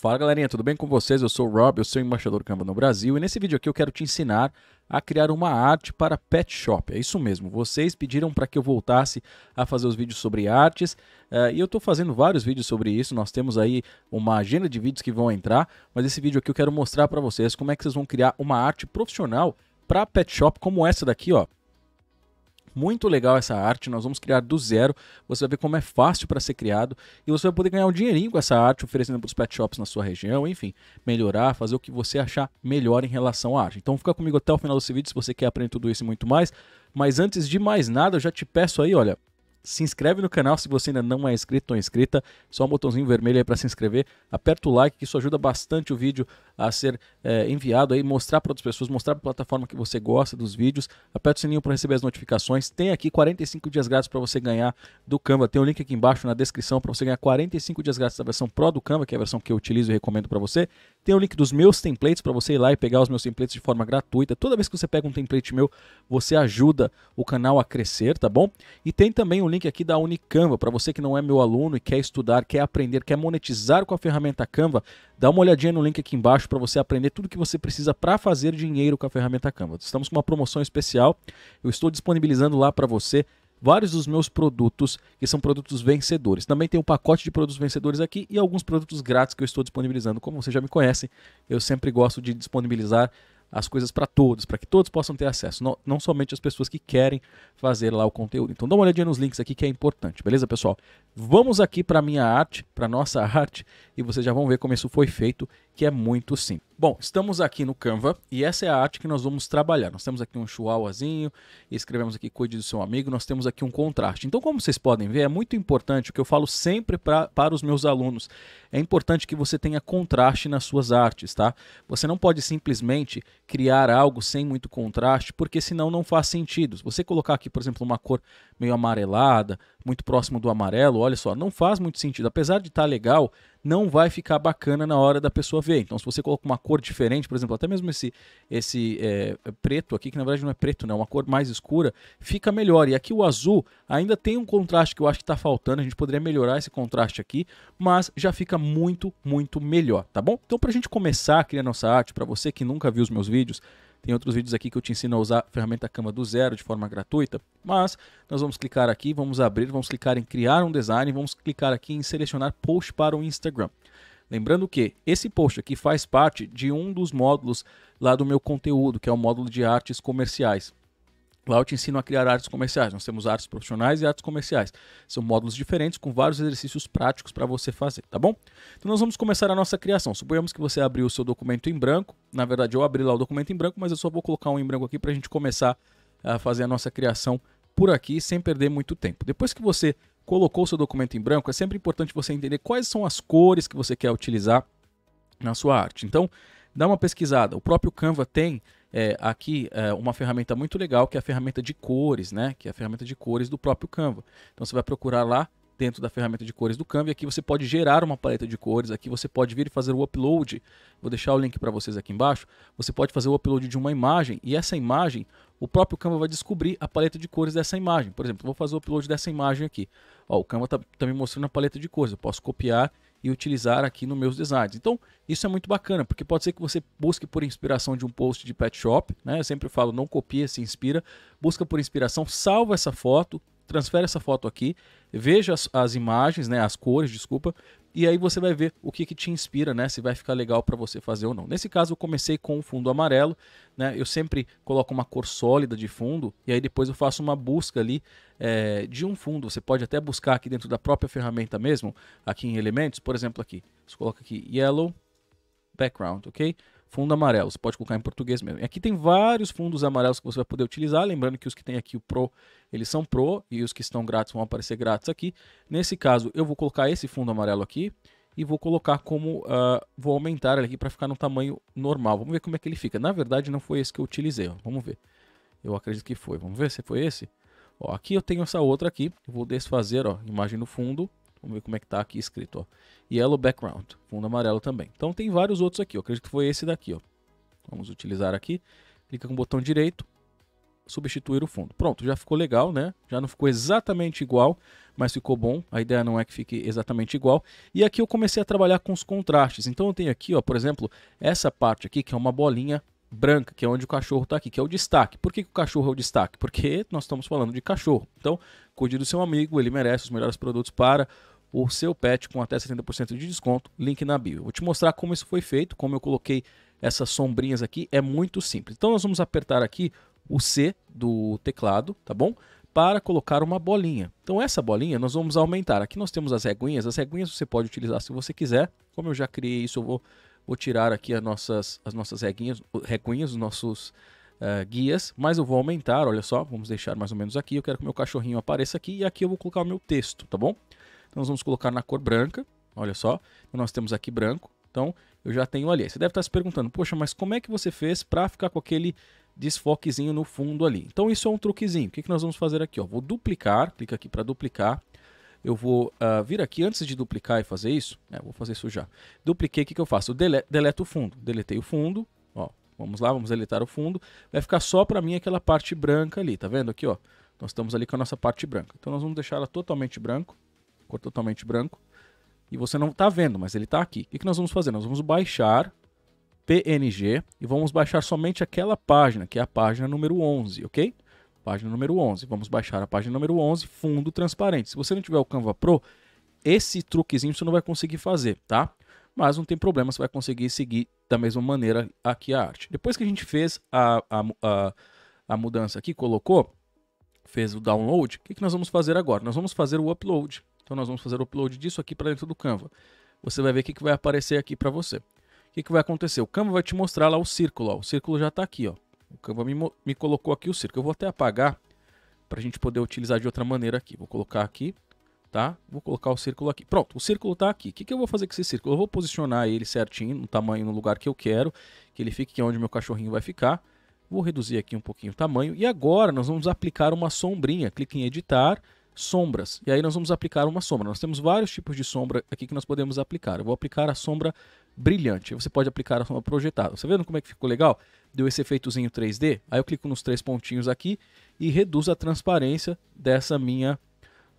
Fala galerinha, tudo bem com vocês? Eu sou o Rob, eu sou embaixador Canva no Brasil e nesse vídeo aqui eu quero te ensinar a criar uma arte para pet shop. É isso mesmo, vocês pediram para que eu voltasse a fazer os vídeos sobre artes uh, e eu estou fazendo vários vídeos sobre isso. Nós temos aí uma agenda de vídeos que vão entrar, mas esse vídeo aqui eu quero mostrar para vocês como é que vocês vão criar uma arte profissional para pet shop como essa daqui, ó. Muito legal essa arte, nós vamos criar do zero. Você vai ver como é fácil para ser criado e você vai poder ganhar um dinheirinho com essa arte, oferecendo para os pet shops na sua região, enfim, melhorar, fazer o que você achar melhor em relação à arte. Então fica comigo até o final desse vídeo se você quer aprender tudo isso e muito mais. Mas antes de mais nada, eu já te peço aí, olha, se inscreve no canal se você ainda não é inscrito ou inscrita. Só um botãozinho vermelho aí para se inscrever. Aperta o like que isso ajuda bastante o vídeo a ser é, enviado aí, mostrar para outras pessoas, mostrar para a plataforma que você gosta dos vídeos. Aperta o sininho para receber as notificações. Tem aqui 45 dias grátis para você ganhar do Canva. Tem o um link aqui embaixo na descrição para você ganhar 45 dias grátis da versão Pro do Canva, que é a versão que eu utilizo e recomendo para você. Tem o um link dos meus templates para você ir lá e pegar os meus templates de forma gratuita. Toda vez que você pega um template meu, você ajuda o canal a crescer, tá bom? E tem também o um link aqui da Unicanva para você que não é meu aluno e quer estudar, quer aprender, quer monetizar com a ferramenta Canva. Dá uma olhadinha no link aqui embaixo para você aprender tudo que você precisa para fazer dinheiro com a ferramenta Canva. Estamos com uma promoção especial. Eu estou disponibilizando lá para você vários dos meus produtos que são produtos vencedores. Também tem um pacote de produtos vencedores aqui e alguns produtos grátis que eu estou disponibilizando. Como você já me conhece, eu sempre gosto de disponibilizar as coisas para todos, para que todos possam ter acesso, não, não, somente as pessoas que querem fazer lá o conteúdo. Então dá uma olhadinha nos links aqui que é importante, beleza, pessoal? Vamos aqui para minha arte, para nossa arte, e vocês já vão ver como isso foi feito que é muito simples. Bom, estamos aqui no Canva e essa é a arte que nós vamos trabalhar. Nós temos aqui um chihuahuazinho, escrevemos aqui cuide do seu amigo, nós temos aqui um contraste. Então, como vocês podem ver, é muito importante, o que eu falo sempre pra, para os meus alunos, é importante que você tenha contraste nas suas artes, tá? Você não pode simplesmente criar algo sem muito contraste, porque senão não faz sentido. Se você colocar aqui, por exemplo, uma cor meio amarelada, muito próximo do amarelo, olha só, não faz muito sentido. Apesar de estar tá legal, não vai ficar bacana na hora da pessoa ver. Então, se você coloca uma cor diferente, por exemplo, até mesmo esse, esse é, é preto aqui, que na verdade não é preto, não, né, é uma cor mais escura, fica melhor. E aqui o azul ainda tem um contraste que eu acho que está faltando, a gente poderia melhorar esse contraste aqui, mas já fica muito, muito melhor, tá bom? Então, para a gente começar a criar nossa arte, para você que nunca viu os meus vídeos, tem outros vídeos aqui que eu te ensino a usar a ferramenta Canva do zero de forma gratuita. Mas nós vamos clicar aqui, vamos abrir, vamos clicar em criar um design, vamos clicar aqui em selecionar post para o Instagram. Lembrando que esse post aqui faz parte de um dos módulos lá do meu conteúdo, que é o módulo de artes comerciais. Lá eu te ensino a criar artes comerciais. Nós temos artes profissionais e artes comerciais. São módulos diferentes com vários exercícios práticos para você fazer, tá bom? Então nós vamos começar a nossa criação. Suponhamos que você abriu o seu documento em branco. Na verdade, eu abri lá o documento em branco, mas eu só vou colocar um em branco aqui para a gente começar a fazer a nossa criação por aqui sem perder muito tempo. Depois que você colocou o seu documento em branco, é sempre importante você entender quais são as cores que você quer utilizar na sua arte. Então, dá uma pesquisada. O próprio Canva tem é, aqui é, uma ferramenta muito legal que é a ferramenta de cores, né? Que é a ferramenta de cores do próprio Canva. Então você vai procurar lá dentro da ferramenta de cores do Canva e aqui você pode gerar uma paleta de cores. Aqui você pode vir e fazer o upload. Vou deixar o link para vocês aqui embaixo. Você pode fazer o upload de uma imagem e essa imagem o próprio Canva vai descobrir a paleta de cores dessa imagem. Por exemplo, vou fazer o upload dessa imagem aqui. Ó, o Canva está tá me mostrando a paleta de cores. Eu posso copiar e utilizar aqui nos meus designs. Então, isso é muito bacana, porque pode ser que você busque por inspiração de um post de pet shop, né? Eu sempre falo, não copia, se inspira, busca por inspiração, salva essa foto, transfere essa foto aqui, veja as, as imagens, né, as cores, desculpa, e aí você vai ver o que, que te inspira, né? Se vai ficar legal para você fazer ou não. Nesse caso, eu comecei com o um fundo amarelo, né? Eu sempre coloco uma cor sólida de fundo e aí depois eu faço uma busca ali é, de um fundo. Você pode até buscar aqui dentro da própria ferramenta mesmo, aqui em elementos, por exemplo, aqui. Você coloca aqui yellow background, ok? fundo amarelo. Você pode colocar em português mesmo. E aqui tem vários fundos amarelos que você vai poder utilizar. Lembrando que os que tem aqui o Pro, eles são Pro. E os que estão grátis vão aparecer grátis aqui. Nesse caso, eu vou colocar esse fundo amarelo aqui. E vou colocar como... Uh, vou aumentar ele aqui para ficar no tamanho normal. Vamos ver como é que ele fica. Na verdade, não foi esse que eu utilizei. Ó. Vamos ver. Eu acredito que foi. Vamos ver se foi esse. Ó, aqui eu tenho essa outra aqui. vou desfazer, ó, imagem no fundo. Vamos ver como é que tá aqui escrito, ó. Yellow background, fundo amarelo também. Então tem vários outros aqui, ó. Acredito que foi esse daqui, ó. Vamos utilizar aqui. Clica com o botão direito, substituir o fundo. Pronto, já ficou legal, né? Já não ficou exatamente igual, mas ficou bom. A ideia não é que fique exatamente igual. E aqui eu comecei a trabalhar com os contrastes. Então eu tenho aqui, ó, por exemplo, essa parte aqui, que é uma bolinha branca, que é onde o cachorro está aqui, que é o destaque. Por que, que, o cachorro é o destaque? Porque nós estamos falando de cachorro. Então, cuide do seu amigo, ele merece os melhores produtos para o seu pet com até 70% de desconto. Link na bio. Vou te mostrar como isso foi feito, como eu coloquei essas sombrinhas aqui. É muito simples. Então, nós vamos apertar aqui o C do teclado, tá bom? Para colocar uma bolinha. Então, essa bolinha nós vamos aumentar. Aqui nós temos as reguinhas. As reguinhas você pode utilizar se você quiser. Como eu já criei isso, eu vou Vou tirar aqui as nossas, as nossas reguinhas, os nossos uh, guias, mas eu vou aumentar, olha só, vamos deixar mais ou menos aqui. Eu quero que meu cachorrinho apareça aqui e aqui eu vou colocar o meu texto, tá bom? Então nós vamos colocar na cor branca, olha só. Então, nós temos aqui branco, então eu já tenho ali. Você deve estar se perguntando, poxa, mas como é que você fez para ficar com aquele desfoquezinho no fundo ali? Então isso é um truquezinho. O que, que nós vamos fazer aqui? Ó? Vou duplicar, clica aqui para duplicar eu vou uh, vir aqui antes de duplicar e fazer isso. É, vou fazer isso já. Dupliquei, o que, que eu faço? Eu dele deleto o fundo. Deletei o fundo. Ó, vamos lá, vamos deletar o fundo. Vai ficar só para mim aquela parte branca ali, tá vendo? Aqui, ó. Nós estamos ali com a nossa parte branca. Então nós vamos deixar ela totalmente branco. Cor totalmente branco. E você não está vendo, mas ele está aqui. O que, que nós vamos fazer? Nós vamos baixar PNG e vamos baixar somente aquela página, que é a página número 11, ok? página número 11. Vamos baixar a página número 11, fundo transparente. Se você não tiver o Canva Pro, esse truquezinho você não vai conseguir fazer, tá? Mas não tem problema, você vai conseguir seguir da mesma maneira aqui a arte. Depois que a gente fez a, a, a, a mudança aqui, colocou, fez o download, o que, que nós vamos fazer agora? Nós vamos fazer o upload. Então nós vamos fazer o upload disso aqui para dentro do Canva. Você vai ver o que, que vai aparecer aqui para você. O que, que vai acontecer? O Canva vai te mostrar lá o círculo. Ó. O círculo já está aqui, ó. O Canva me, me colocou aqui o círculo Eu vou até apagar para a gente poder utilizar de outra maneira aqui. Vou colocar aqui, tá? Vou colocar o círculo aqui. Pronto, o círculo está aqui. O que, que eu vou fazer com esse círculo? Eu vou posicionar ele certinho, no tamanho, no lugar que eu quero, que ele fique onde meu cachorrinho vai ficar. Vou reduzir aqui um pouquinho o tamanho. E agora nós vamos aplicar uma sombrinha. Clique em editar sombras. E aí nós vamos aplicar uma sombra. Nós temos vários tipos de sombra aqui que nós podemos aplicar. Eu vou aplicar a sombra brilhante. Você pode aplicar a sombra projetada. Você vendo como é que ficou legal? Deu esse efeitozinho 3D. Aí eu clico nos três pontinhos aqui e reduzo a transparência dessa minha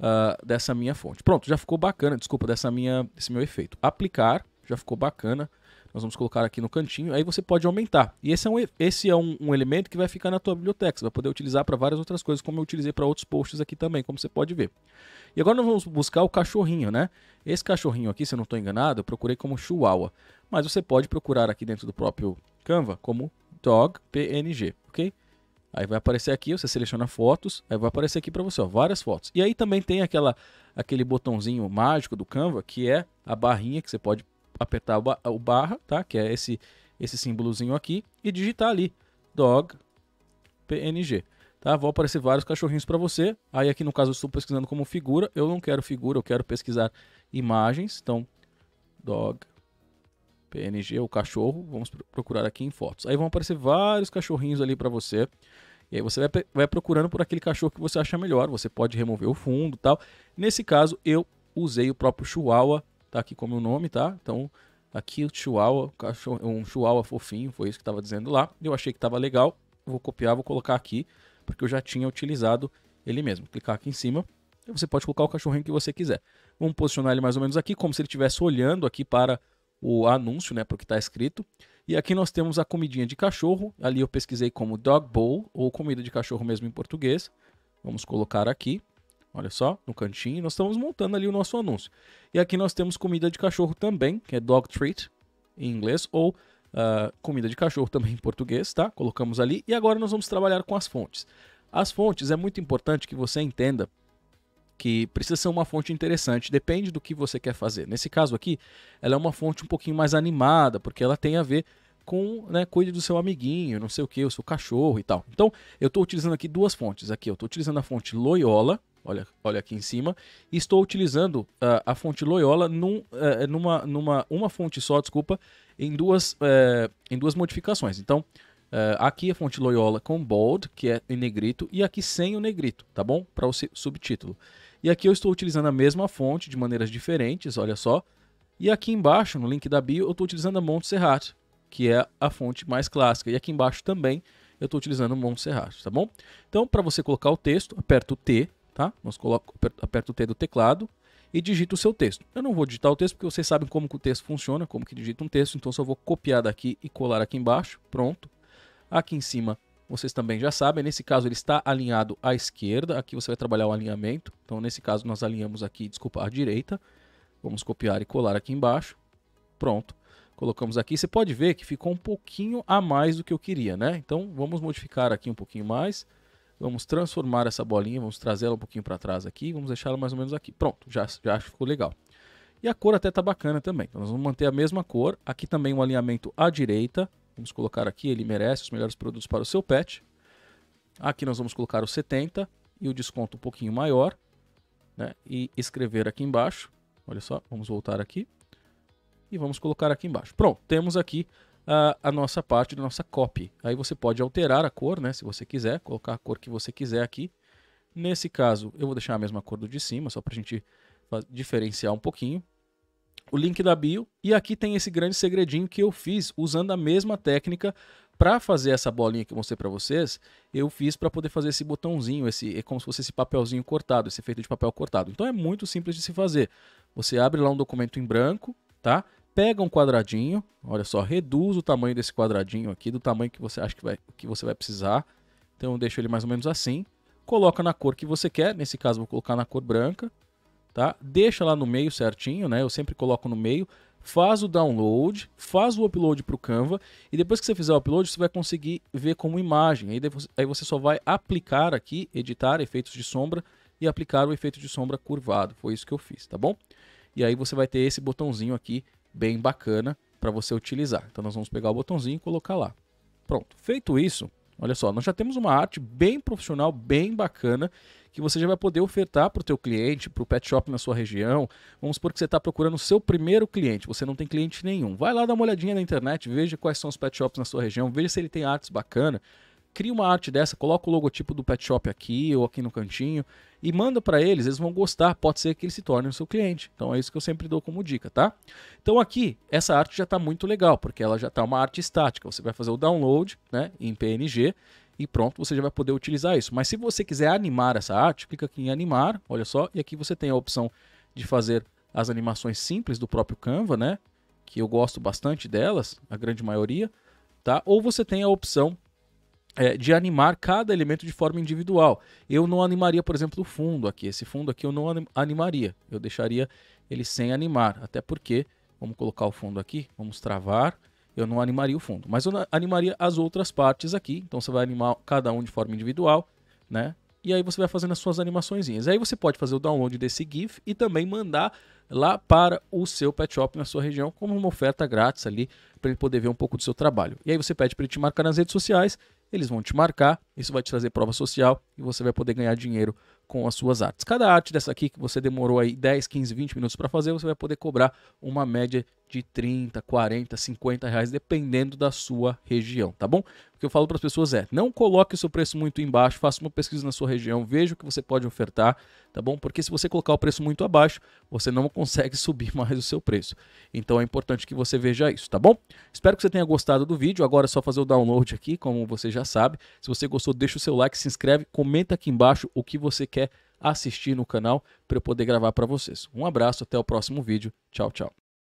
uh, dessa minha fonte. Pronto, já ficou bacana. Desculpa, dessa minha desse meu efeito. Aplicar, já ficou bacana. Nós vamos colocar aqui no cantinho, aí você pode aumentar. E esse é um, esse é um, um elemento que vai ficar na tua biblioteca, você vai poder utilizar para várias outras coisas, como eu utilizei para outros posts aqui também, como você pode ver. E agora nós vamos buscar o cachorrinho, né? Esse cachorrinho aqui, se eu não estou enganado, eu procurei como Chihuahua. Mas você pode procurar aqui dentro do próprio Canva como Dog PNG, ok? Aí vai aparecer aqui, você seleciona fotos, aí vai aparecer aqui para você, ó, várias fotos. E aí também tem aquela, aquele botãozinho mágico do Canva, que é a barrinha que você pode apertar o barra, tá? Que é esse, esse símbolozinho aqui, e digitar ali dog png. Tá? Vão aparecer vários cachorrinhos para você. Aí aqui no caso eu estou pesquisando como figura. Eu não quero figura, eu quero pesquisar imagens. Então, dog PNG, o cachorro. Vamos procurar aqui em fotos. Aí vão aparecer vários cachorrinhos ali para você. E aí você vai, vai procurando por aquele cachorro que você acha melhor. Você pode remover o fundo tal. Nesse caso, eu usei o próprio Chihuahua tá aqui como o nome, tá? Então, tá aqui o Chihuahua, um Chihuahua fofinho, foi isso que estava dizendo lá. Eu achei que estava legal, vou copiar, vou colocar aqui, porque eu já tinha utilizado ele mesmo. Clicar aqui em cima, e você pode colocar o cachorrinho que você quiser. Vamos posicionar ele mais ou menos aqui, como se ele estivesse olhando aqui para o anúncio, né, para o que está escrito. E aqui nós temos a comidinha de cachorro, ali eu pesquisei como dog bowl, ou comida de cachorro mesmo em português. Vamos colocar aqui. Olha só, no cantinho, nós estamos montando ali o nosso anúncio. E aqui nós temos comida de cachorro também, que é dog treat em inglês, ou uh, comida de cachorro também em português, tá? Colocamos ali. E agora nós vamos trabalhar com as fontes. As fontes é muito importante que você entenda que precisa ser uma fonte interessante, depende do que você quer fazer. Nesse caso aqui, ela é uma fonte um pouquinho mais animada, porque ela tem a ver com, né, cuide do seu amiguinho, não sei o que, o seu cachorro e tal. Então, eu estou utilizando aqui duas fontes. Aqui, eu estou utilizando a fonte Loyola, olha, olha aqui em cima, estou utilizando uh, a fonte Loyola num, uh, numa, numa uma fonte só, desculpa, em duas, uh, em duas modificações. Então, eh, aqui a fonte Loyola com bold, que é em negrito, e aqui sem o negrito, tá bom? Para o subtítulo. E aqui eu estou utilizando a mesma fonte de maneiras diferentes, olha só. E aqui embaixo, no link da bio, eu estou utilizando a Montserrat, que é a fonte mais clássica. E aqui embaixo também eu estou utilizando o Montserrat, tá bom? Então, para você colocar o texto, aperta o T, tá? Nós coloco, aperto o T do teclado e digito o seu texto. Eu não vou digitar o texto porque vocês sabem como que o texto funciona, como que digita um texto, então só vou copiar daqui e colar aqui embaixo, pronto. Aqui em cima vocês também já sabem, nesse caso ele está alinhado à esquerda, aqui você vai trabalhar o alinhamento, então nesse caso nós alinhamos aqui, desculpa, à direita. Vamos copiar e colar aqui embaixo, pronto. Colocamos aqui, você pode ver que ficou um pouquinho a mais do que eu queria, né? Então vamos modificar aqui um pouquinho mais. Vamos transformar essa bolinha, vamos trazer ela um pouquinho para trás aqui, vamos deixar ela mais ou menos aqui. Pronto, já, já acho que ficou legal. E a cor até tá bacana também. Então nós vamos manter a mesma cor. Aqui também um alinhamento à direita. Vamos colocar aqui, ele merece os melhores produtos para o seu pet. Aqui nós vamos colocar o 70 e o desconto um pouquinho maior. Né? E escrever aqui embaixo. Olha só, vamos voltar aqui. E vamos colocar aqui embaixo. Pronto, temos aqui a, a nossa parte da nossa copy. Aí você pode alterar a cor, né? Se você quiser, colocar a cor que você quiser aqui. Nesse caso, eu vou deixar a mesma cor do de cima, só para a gente diferenciar um pouquinho. O link da bio. E aqui tem esse grande segredinho que eu fiz usando a mesma técnica para fazer essa bolinha que eu mostrei para vocês, eu fiz para poder fazer esse botãozinho, esse é como se fosse esse papelzinho cortado, esse efeito de papel cortado. Então é muito simples de se fazer. Você abre lá um documento em branco, tá? pega um quadradinho, olha só, reduz o tamanho desse quadradinho aqui, do tamanho que você acha que, vai, que você vai precisar. Então eu deixo ele mais ou menos assim. Coloca na cor que você quer, nesse caso vou colocar na cor branca. Tá? Deixa lá no meio certinho, né? Eu sempre coloco no meio. Faz o download, faz o upload para o Canva e depois que você fizer o upload você vai conseguir ver como imagem. Aí, aí você só vai aplicar aqui, editar efeitos de sombra e aplicar o efeito de sombra curvado. Foi isso que eu fiz, tá bom? E aí você vai ter esse botãozinho aqui bem bacana para você utilizar. Então nós vamos pegar o botãozinho e colocar lá. Pronto. Feito isso, olha só, nós já temos uma arte bem profissional, bem bacana, que você já vai poder ofertar para o teu cliente, para o pet shop na sua região. Vamos supor que você está procurando o seu primeiro cliente, você não tem cliente nenhum. Vai lá dar uma olhadinha na internet, veja quais são os pet shops na sua região, veja se ele tem artes bacanas cria uma arte dessa, coloca o logotipo do pet shop aqui ou aqui no cantinho e manda para eles, eles vão gostar, pode ser que eles se tornem o seu cliente. Então é isso que eu sempre dou como dica, tá? Então aqui, essa arte já está muito legal, porque ela já está uma arte estática. Você vai fazer o download né, em PNG e pronto, você já vai poder utilizar isso. Mas se você quiser animar essa arte, clica aqui em animar, olha só, e aqui você tem a opção de fazer as animações simples do próprio Canva, né? Que eu gosto bastante delas, a grande maioria, tá? Ou você tem a opção é, de animar cada elemento de forma individual. Eu não animaria, por exemplo, o fundo aqui. Esse fundo aqui eu não animaria. Eu deixaria ele sem animar. Até porque, vamos colocar o fundo aqui, vamos travar. Eu não animaria o fundo, mas eu animaria as outras partes aqui. Então você vai animar cada um de forma individual, né? E aí você vai fazendo as suas animaçõezinhas. Aí você pode fazer o download desse GIF e também mandar lá para o seu pet shop na sua região como uma oferta grátis ali para ele poder ver um pouco do seu trabalho. E aí você pede para ele te marcar nas redes sociais eles vão te marcar, isso vai te trazer prova social e você vai poder ganhar dinheiro com as suas artes. Cada arte dessa aqui que você demorou aí 10, 15, 20 minutos para fazer, você vai poder cobrar uma média de 30, 40, 50 reais, dependendo da sua região, tá bom? O que eu falo para as pessoas é: não coloque o seu preço muito embaixo, faça uma pesquisa na sua região, veja o que você pode ofertar, tá bom? Porque se você colocar o preço muito abaixo, você não consegue subir mais o seu preço. Então é importante que você veja isso, tá bom? Espero que você tenha gostado do vídeo. Agora é só fazer o download aqui, como você já sabe. Se você gostou, deixa o seu like, se inscreve, comenta aqui embaixo o que você quer assistir no canal para eu poder gravar para vocês. Um abraço, até o próximo vídeo. Tchau, tchau.